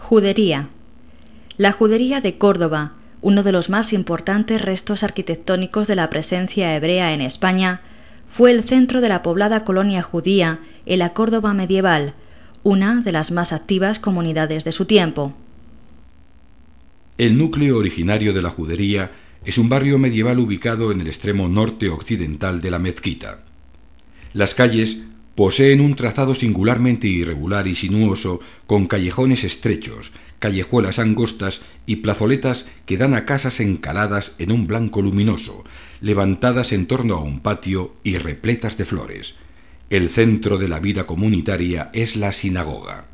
Judería. La judería de Córdoba, uno de los más importantes restos arquitectónicos de la presencia hebrea en España, fue el centro de la poblada colonia judía en la Córdoba medieval, una de las más activas comunidades de su tiempo. El núcleo originario de la judería es un barrio medieval ubicado en el extremo norte occidental de la mezquita. Las calles Poseen un trazado singularmente irregular y sinuoso, con callejones estrechos, callejuelas angostas y plazoletas que dan a casas encaladas en un blanco luminoso, levantadas en torno a un patio y repletas de flores. El centro de la vida comunitaria es la sinagoga.